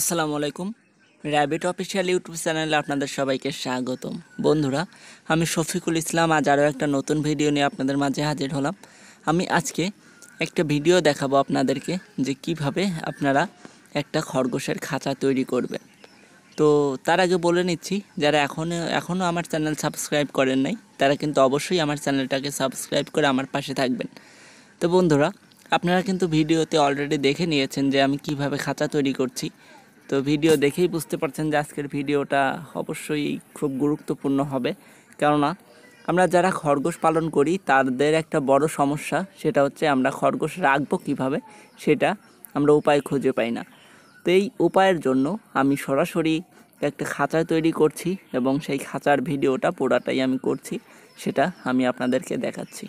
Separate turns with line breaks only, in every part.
আসসালামু আলাইকুম rabbit official YouTube চ্যানেলে আপনাদের সবাইকে স্বাগতম বন্ধুরা আমি শফিকুল ইসলাম আজ আরও একটা নতুন ভিডিও নিয়ে আপনাদের মাঝে হাজির হলাম আমি আজকে একটা ভিডিও দেখাবো আপনাদেরকে যে কিভাবে আপনারা একটা খরগোশের খাঁচা তৈরি করবেন তো তার আগে বলে নিচ্ছি যারা এখনও এখনও আমার চ্যানেল সাবস্ক্রাইব করেন নাই তারা কিন্তু অবশ্যই আমার চ্যানেলটাকে সাবস্ক্রাইব করে আমার পাশে থাকবেন তো বন্ধুরা আপনারা কিন্তু ভিডিওতে অলরেডি দেখে নিয়েছেন যে আমি কিভাবে খাঁচা তৈরি করছি তো ভিডিও দেখেই বুঝতে পারছেন যে আজকের ভিডিওটা অবশ্যই খুব গুরুত্বপূর্ণ হবে কেননা আমরা যারা খরগোশ পালন করি তাদের একটা বড় সমস্যা সেটা হচ্ছে আমরা খরগোশ রাখবো কিভাবে সেটা আমরা উপায় খুঁজে পাই না তো এই উপায়ের জন্য আমি সরাসরি একটা খাঁচা তৈরি করছি এবং সেই খাঁচার ভিডিওটা পুরাটাই আমি করছি সেটা আমি আপনাদেরকে দেখাচ্ছি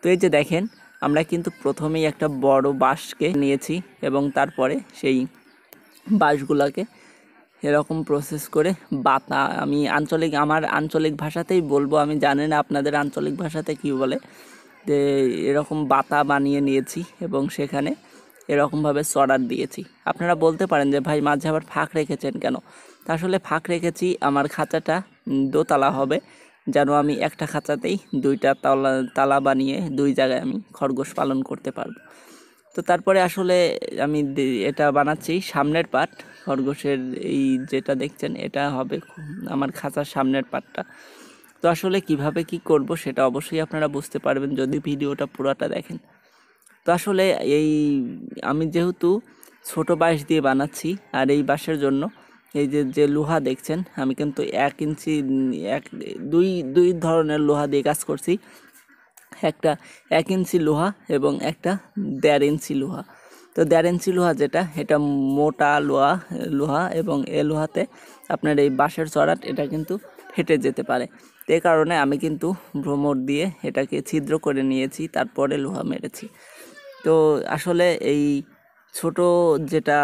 তো এই যে দেখেন আমরা কিন্তু প্রথমেই একটা বড় বাঁশকে নিয়েছি এবং তারপরে সেই বাঁশগুলোকে এরকম প্রসেস করে বাতা আমি আঞ্চলিক আমার আঞ্চলিক ভাষাতেই বলবো আমি জানি না আপনাদের আঞ্চলিক ভাষাতে কী বলে যে এরকম বাতা বানিয়ে নিয়েছি এবং সেখানে এরকমভাবে সরার দিয়েছি আপনারা বলতে পারেন যে ভাই মাঝে আবার ফাঁক রেখেছেন কেন তা আসলে ফাঁক রেখেছি আমার খাঁচাটা দোতলা হবে যেন আমি একটা খাঁচাতেই দুইটা তলা তালা বানিয়ে দুই জায়গায় আমি খরগোশ পালন করতে পারবো তো তারপরে আসলে আমি এটা বানাচ্ছি সামনের পাট খরগোশের এই যেটা দেখছেন এটা হবে আমার খাঁচার সামনের পাটটা তো আসলে কিভাবে কি করব সেটা অবশ্যই আপনারা বুঝতে পারবেন যদি ভিডিওটা পুরাটা দেখেন তো আসলে এই আমি যেহেতু ছোট বাঁশ দিয়ে বানাচ্ছি আর এই বাঁশের জন্য এই যে যে লোহা দেখছেন আমি কিন্তু এক ইঞ্চি এক দুই দুই ধরনের লোহা দিয়ে কাজ করছি একটা এক ইঞ্চি লোহা এবং একটা দেড় ইঞ্চি লোহা তো দেড় ইঞ্চি লোহা যেটা এটা মোটা লোহা লোহা এবং এ লোহাতে আপনার এই বাঁশের চড়াট এটা কিন্তু ফেটে যেতে পারে এ কারণে আমি কিন্তু ভ্রমর দিয়ে এটাকে ছিদ্র করে নিয়েছি তারপরে লোহা মেরেছি তো আসলে এই ছোট যেটা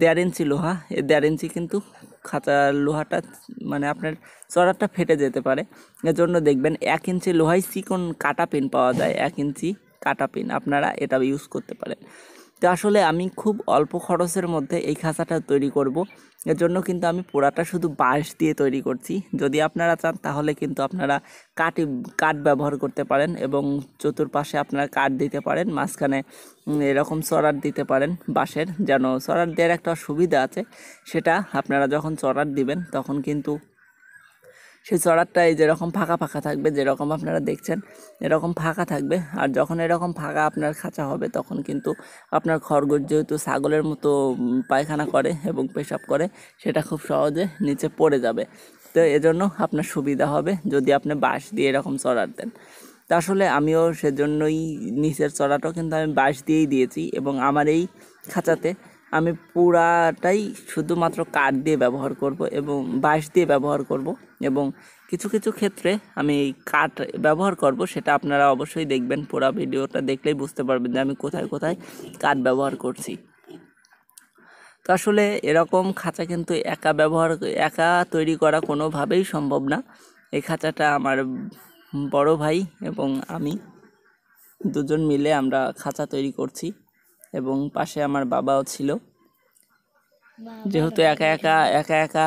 দেড় ইঞ্চি লোহা এ দেড় ইঞ্চি কিন্তু খাঁচা লোহাটা মানে আপনার চড়াটা ফেটে যেতে পারে এজন্য দেখবেন এক ইঞ্চি লোহায় চিকন কাটা পেন পাওয়া যায় এক ইঞ্চি কাটা পেন আপনারা এটা ইউজ করতে পারেন তো আসলে আমি খুব অল্প খরচের মধ্যে এই খাঁচাটা তৈরি করব এর জন্য কিন্তু আমি পোড়াটা শুধু বাঁশ দিয়ে তৈরি করছি যদি আপনারা চান তাহলে কিন্তু আপনারা কাঠ কাঠ ব্যবহার করতে পারেন এবং চতুর্পাশে আপনারা কাঠ দিতে পারেন মাঝখানে এরকম চড়ার দিতে পারেন বাঁশের যেন চড়ার দেওয়ার একটা সুবিধা আছে সেটা আপনারা যখন চড়ার দিবেন তখন কিন্তু সেই চড়ারটাই যেরকম ফাঁকা ফাঁকা থাকবে যেরকম আপনারা দেখছেন এরকম ফাঁকা থাকবে আর যখন এরকম ফাঁকা আপনার খাঁচা হবে তখন কিন্তু আপনার খরগোশ যেহেতু ছাগলের মতো পায়খানা করে এবং পেশাব করে সেটা খুব সহজে নিচে পড়ে যাবে তো এজন্য আপনার সুবিধা হবে যদি আপনি বাঁশ দিয়ে এরকম চড়ার দেন তা আসলে আমিও সেজন্যই নিচের চড়াটাও কিন্তু আমি বাঁশ দিয়েই দিয়েছি এবং আমার এই খাঁচাতে আমি পুরাটাই শুধুমাত্র কাঠ দিয়ে ব্যবহার করব এবং বাঁশ দিয়ে ব্যবহার করব এবং কিছু কিছু ক্ষেত্রে আমি এই কাঠ ব্যবহার করব সেটা আপনারা অবশ্যই দেখবেন পুরা ভিডিওটা দেখলেই বুঝতে পারবেন যে আমি কোথায় কোথায় কাঠ ব্যবহার করছি তো আসলে এরকম খাঁচা কিন্তু একা ব্যবহার একা তৈরি করা কোনোভাবেই সম্ভব না এই খাঁচাটা আমার বড় ভাই এবং আমি দুজন মিলে আমরা খাঁচা তৈরি করছি এবং পাশে আমার বাবাও ছিল যেহেতু একা একা একা একা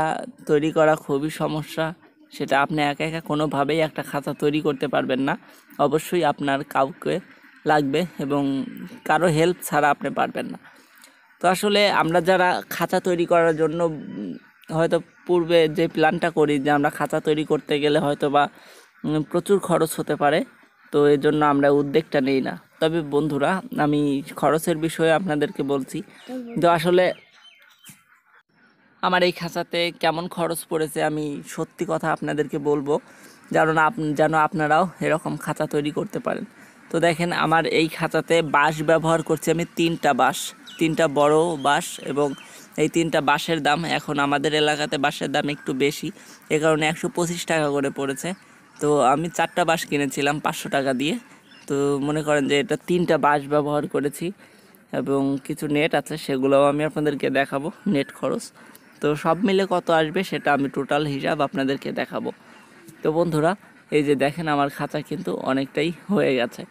তৈরি করা খুবই সমস্যা সেটা আপনি একা একা কোনোভাবেই একটা খাতা তৈরি করতে পারবেন না অবশ্যই আপনার কাউকে লাগবে এবং কারো হেল্প ছাড়া আপনি পারবেন না তো আসলে আমরা যারা খাতা তৈরি করার জন্য হয়তো পূর্বে যে প্ল্যানটা করি যে আমরা খাতা তৈরি করতে গেলে হয়তো বা প্রচুর খরচ হতে পারে তো এর জন্য আমরা উদ্যোগটা নেই না তবে বন্ধুরা আমি খরচের বিষয়ে আপনাদেরকে বলছি তো আসলে আমার এই খাঁচাতে কেমন খরচ পড়েছে আমি সত্যি কথা আপনাদেরকে বলবো যেন আপ যেন আপনারাও এরকম খাঁচা তৈরি করতে পারেন তো দেখেন আমার এই খাঁচাতে বাঁশ ব্যবহার করছি আমি তিনটা বাঁশ তিনটা বড় বাঁশ এবং এই তিনটা বাঁশের দাম এখন আমাদের এলাকাতে বাঁশের দাম একটু বেশি এ কারণে একশো টাকা করে পড়েছে তো আমি চারটা বাঁশ কিনেছিলাম পাঁচশো টাকা দিয়ে তো মনে করেন যে এটা তিনটা বাঁশ ব্যবহার করেছি এবং কিছু নেট আছে সেগুলোও আমি আপনাদেরকে দেখাবো নেট খরচ তো সব মিলে কত আসবে সেটা আমি টোটাল হিসাব আপনাদেরকে দেখাবো তো বন্ধুরা এই যে দেখেন আমার খাঁচা কিন্তু অনেকটাই হয়ে গেছে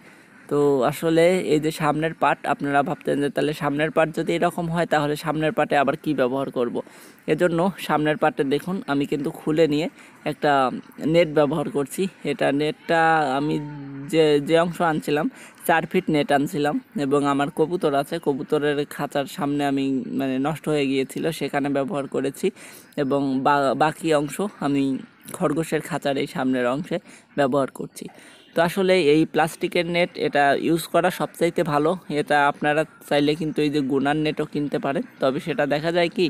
তো আসলে এই যে সামনের পাট আপনারা ভাবতেন যে তাহলে সামনের পাট যদি এরকম হয় তাহলে সামনের পাটে আবার কি ব্যবহার করব। এজন্য সামনের পাটে দেখুন আমি কিন্তু খুলে নিয়ে একটা নেট ব্যবহার করছি এটা নেটটা আমি যে যে অংশ আনছিলাম চার ফিট নেট আনছিলাম এবং আমার কবুতর আছে কবুতরের খাঁচার সামনে আমি মানে নষ্ট হয়ে গিয়েছিল সেখানে ব্যবহার করেছি এবং বাকি অংশ আমি খরগোশের খাঁচার এই সামনের অংশে ব্যবহার করছি তো আসলে এই প্লাস্টিকের নেট এটা ইউজ করা সবচাইতে ভালো এটা আপনারা চাইলে কিন্তু এই যে গুনার নেটও কিনতে পারেন তবে সেটা দেখা যায় কি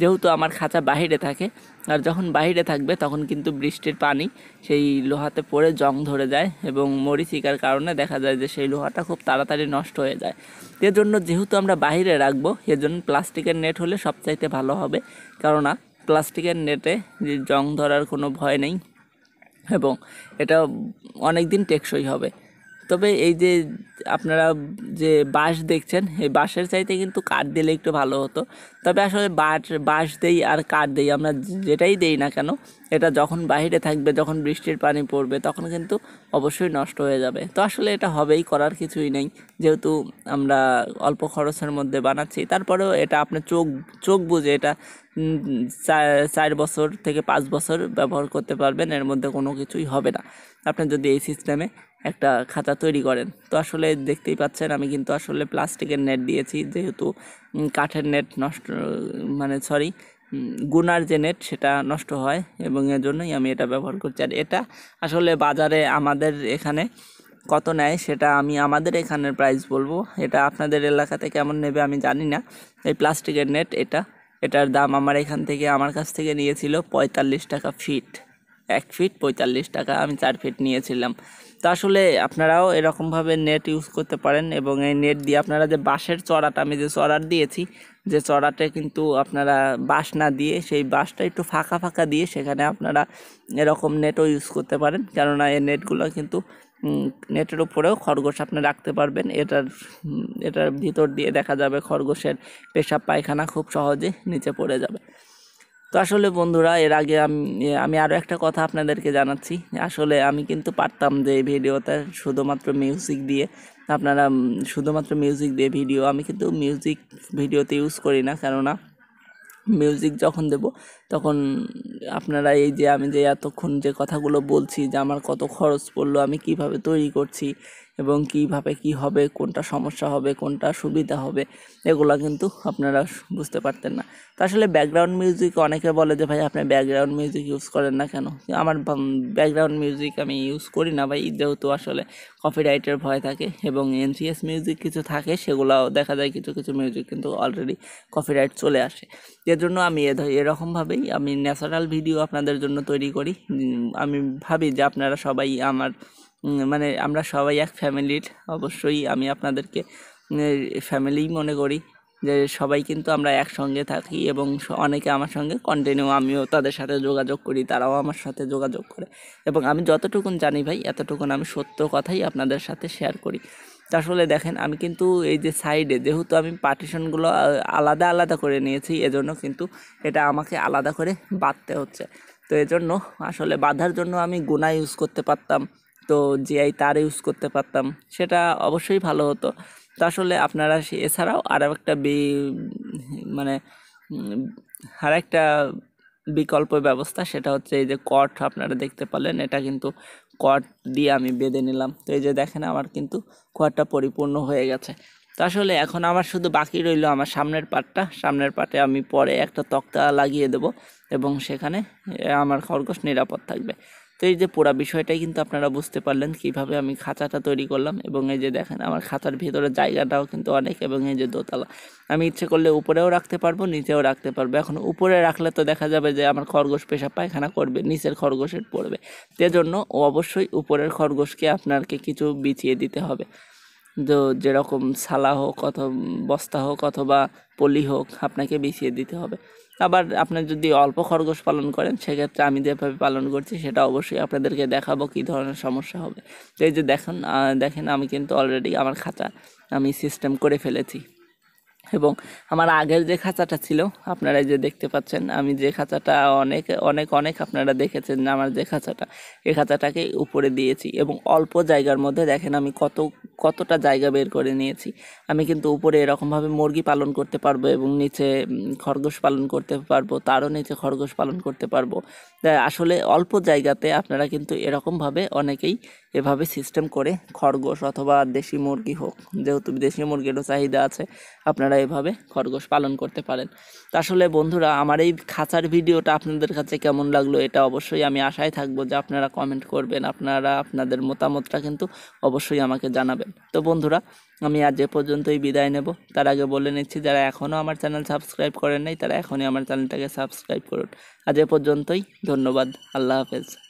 যেহেতু আমার খাঁচা বাহিরে থাকে আর যখন বাহিরে থাকবে তখন কিন্তু বৃষ্টির পানি সেই লোহাতে পড়ে জং ধরে যায় এবং মরিচিকার কারণে দেখা যায় যে সেই লোহাটা খুব তাড়াতাড়ি নষ্ট হয়ে যায় এজন্য যেহেতু আমরা বাহিরে রাখবো এজন্য প্লাস্টিকের নেট হলে সবচাইতে ভালো হবে কেননা প্লাস্টিকের নেটে জং ধরার কোনো ভয় নেই এবং এটা অনেক দিন টেকসই হবে তবে এই যে আপনারা যে বাঁশ দেখছেন এই বাঁশের চাইতে কিন্তু কাঠ দিলে একটু ভালো হতো তবে আসলে বাঁশ বাঁশ দেই আর কাঠ দেই আমরা যেটাই দেই না কেন এটা যখন বাহিরে থাকবে যখন বৃষ্টির পানি পড়বে তখন কিন্তু অবশ্যই নষ্ট হয়ে যাবে তো আসলে এটা হবেই করার কিছুই নেই যেহেতু আমরা অল্প খরচের মধ্যে বানাচ্ছি তারপরেও এটা আপনার চোখ চোখ বুঝে এটা চার বছর থেকে পাঁচ বছর ব্যবহার করতে পারবেন এর মধ্যে কোনো কিছুই হবে না আপনার যদি এই সিস্টেমে একটা খাঁচা তৈরি করেন তো আসলে দেখতেই পাচ্ছেন আমি কিন্তু আসলে প্লাস্টিকের নেট দিয়েছি যেহেতু কাঠের নেট নষ্ট মানে সরি গুনার যে নেট সেটা নষ্ট হয় এবং এর জন্যই আমি এটা ব্যবহার করছি আর এটা আসলে বাজারে আমাদের এখানে কত নেয় সেটা আমি আমাদের এখানের প্রাইস বলবো এটা আপনাদের এলাকাতে কেমন নেবে আমি জানি না এই প্লাস্টিকের নেট এটা এটার দাম আমার এখান থেকে আমার কাছ থেকে নিয়েছিল পঁয়তাল্লিশ টাকা ফিট এক ফিট পঁয়তাল্লিশ টাকা আমি চার ফিট নিয়েছিলাম তো আসলে আপনারাও এরকমভাবে নেট ইউজ করতে পারেন এবং এই নেট দিয়ে আপনারা যে বাঁশের চড়াটা আমি যে চড়ার দিয়েছি যে চড়াটা কিন্তু আপনারা বাঁশ না দিয়ে সেই বাঁশটা একটু ফাঁকা ফাঁকা দিয়ে সেখানে আপনারা এরকম নেটও ইউজ করতে পারেন কেননা এই নেটগুলো কিন্তু নেটের উপরেও খরগোশ আপনি রাখতে পারবেন এটার এটার ভিতর দিয়ে দেখা যাবে খরগোশের পেশাব পায়খানা খুব সহজে নিচে পড়ে যাবে তো আসলে বন্ধুরা এর আগে আমি আমি আরও একটা কথা আপনাদেরকে জানাচ্ছি আসলে আমি কিন্তু পারতাম যে এই ভিডিওতে শুধুমাত্র মিউজিক দিয়ে আপনারা শুধুমাত্র মিউজিক দিয়ে ভিডিও আমি কিন্তু মিউজিক ভিডিওতে ইউজ করি না কেননা মিউজিক যখন দেব তখন আপনারা এই যে আমি যে এতক্ষণ যে কথাগুলো বলছি যে আমার কত খরচ পড়লো আমি কিভাবে তৈরি করছি এবং কিভাবে কি হবে কোনটা সমস্যা হবে কোনটা সুবিধা হবে এগুলো কিন্তু আপনারা বুঝতে পারতেন না তো আসলে ব্যাকগ্রাউন্ড মিউজিক অনেকে বলে যে ভাই আপনি ব্যাকগ্রাউন্ড মিউজিক ইউজ করেন না কেন আমার ব্যাকগ্রাউন্ড মিউজিক আমি ইউজ করি না ভাই যেহেতু আসলে কপিরাইটের ভয় থাকে এবং এনসিএস মিউজিক কিছু থাকে সেগুলো দেখা যায় কিছু কিছু মিউজিক কিন্তু অলরেডি কপিরাইট চলে আসে এর জন্য আমি এরকমভাবেই করি আমি ন্যাচারাল ভিডিও আপনাদের জন্য তৈরি করি আমি ভাবি যে আপনারা সবাই আমার মানে আমরা সবাই এক ফ্যামিলির অবশ্যই আমি আপনাদেরকে ফ্যামিলিই মনে করি যে সবাই কিন্তু আমরা একসঙ্গে থাকি এবং অনেকে আমার সঙ্গে কন্টিনিউ আমিও তাদের সাথে যোগাযোগ করি তারাও আমার সাথে যোগাযোগ করে এবং আমি যতটুকুন জানি ভাই এতটুকুন আমি সত্য কথাই আপনাদের সাথে শেয়ার করি তো আসলে দেখেন আমি কিন্তু এই যে সাইডে যেহেতু আমি পার্টিশনগুলো আলাদা আলাদা করে নিয়েছি এজন্য কিন্তু এটা আমাকে আলাদা করে বাঁধতে হচ্ছে তো এজন্য আসলে বাঁধার জন্য আমি গোনা ইউজ করতে পারতাম তো জিআই তার ইউজ করতে পারতাম সেটা অবশ্যই ভালো হতো তো আসলে আপনারা এছাড়াও আর একটা বি মানে আর একটা বিকল্প ব্যবস্থা সেটা হচ্ছে এই যে কট আপনারা দেখতে পারলেন এটা কিন্তু কোয়াট দিয়ে আমি বেঁধে নিলাম তো এই যে দেখেন আমার কিন্তু কোয়াটটা পরিপূর্ণ হয়ে গেছে তো আসলে এখন আমার শুধু বাকি রইল আমার সামনের পাটটা সামনের পাটে আমি পরে একটা তক্তা লাগিয়ে দেব এবং সেখানে আমার খরগোশ নিরাপদ থাকবে তো এই যে পুরা বিষয়টাই কিন্তু আপনারা বুঝতে পারলেন কিভাবে আমি খাঁচাটা তৈরি করলাম এবং এই যে দেখেন আমার খাঁচার ভিতরে জায়গাটাও কিন্তু অনেক এবং এই যে দোতলা আমি ইচ্ছে করলে উপরেও রাখতে পারবো নিচেও রাখতে পারবো এখন উপরে রাখলে তো দেখা যাবে যে আমার খরগোশ পেশা পায়খানা করবে নিচের খরগোশের পড়বে সেজন্য অবশ্যই উপরের খরগোশকে আপনাকে কিছু বিছিয়ে দিতে হবে তো যেরকম সালা হোক অথবা বস্তা হোক অথবা পলি হোক আপনাকে বিছিয়ে দিতে হবে আবার আপনার যদি অল্প খরগোশ পালন করেন সেক্ষেত্রে আমি যেভাবে পালন করছি সেটা অবশ্যই আপনাদেরকে দেখাবো কী ধরনের সমস্যা হবে এই যে দেখুন দেখেন আমি কিন্তু অলরেডি আমার খাতা আমি সিস্টেম করে ফেলেছি এবং আমার আগের যে খাঁচাটা ছিল আপনারা যে দেখতে পাচ্ছেন আমি যে খাঁচাটা অনেক অনেক অনেক আপনারা দেখেছেন আমার যে খাঁচাটা এই খাঁচাটাকে উপরে দিয়েছি এবং অল্প জায়গার মধ্যে দেখেন আমি কত কতটা জায়গা বের করে নিয়েছি আমি কিন্তু উপরে এরকমভাবে মুরগি পালন করতে পারবো এবং নিচে খরগোশ পালন করতে পারবো তারও নিচে খরগোশ পালন করতে পারবো আসলে অল্প জায়গাতে আপনারা কিন্তু এরকমভাবে অনেকেই এভাবে সিস্টেম করে খরগোশ অথবা দেশি মুরগি হোক যেহেতু দেশি মুরগিরও চাহিদা আছে আপনারা এভাবে খরগোশ পালন করতে পারেন তো আসলে বন্ধুরা আমার এই খাঁচার ভিডিওটা আপনাদের কাছে কেমন লাগলো এটা অবশ্যই আমি আশায় থাকবো যে আপনারা কমেন্ট করবেন আপনারা আপনাদের মতামতটা কিন্তু অবশ্যই আমাকে জানাবেন তো বন্ধুরা আমি আজ এ পর্যন্তই বিদায় নেব তার আগে বলে নিচ্ছি যারা এখনও আমার চ্যানেল সাবস্ক্রাইব করেন নাই তারা এখনই আমার চ্যানেলটাকে সাবস্ক্রাইব করুন আজ এ পর্যন্তই ধন্যবাদ আল্লাহ হাফেজ